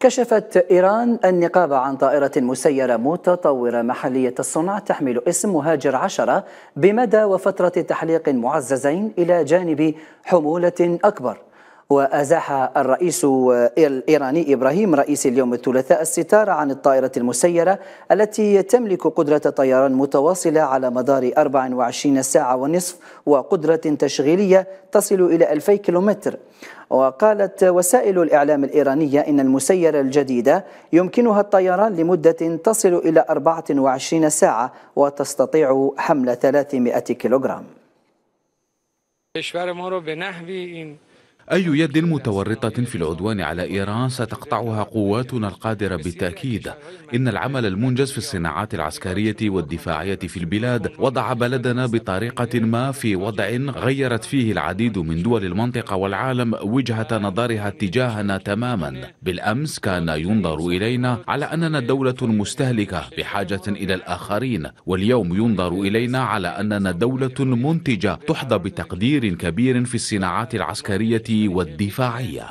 كشفت إيران النقاب عن طائرة مسيرة متطورة محلية الصنع تحمل اسم مهاجر عشرة بمدى وفترة تحليق معززين إلى جانب حمولة أكبر وأزاح الرئيس الإيراني إبراهيم رئيس اليوم الثلاثاء الستار عن الطائرة المسيرة التي تملك قدرة طيران متواصلة على مدار 24 ساعة ونصف وقدرة تشغيلية تصل إلى 2000 كيلومتر وقالت وسائل الإعلام الإيرانية إن المسيرة الجديدة يمكنها الطيران لمدة تصل إلى 24 ساعة وتستطيع حمل 300 كيلوغرام أي يد متورطة في العدوان على إيران ستقطعها قواتنا القادرة بالتأكيد إن العمل المنجز في الصناعات العسكرية والدفاعية في البلاد وضع بلدنا بطريقة ما في وضع غيرت فيه العديد من دول المنطقة والعالم وجهة نظرها تجاهنا تماما بالأمس كان ينظر إلينا على أننا دولة مستهلكة بحاجة إلى الآخرين واليوم ينظر إلينا على أننا دولة منتجة تحظى بتقدير كبير في الصناعات العسكرية والدفاعية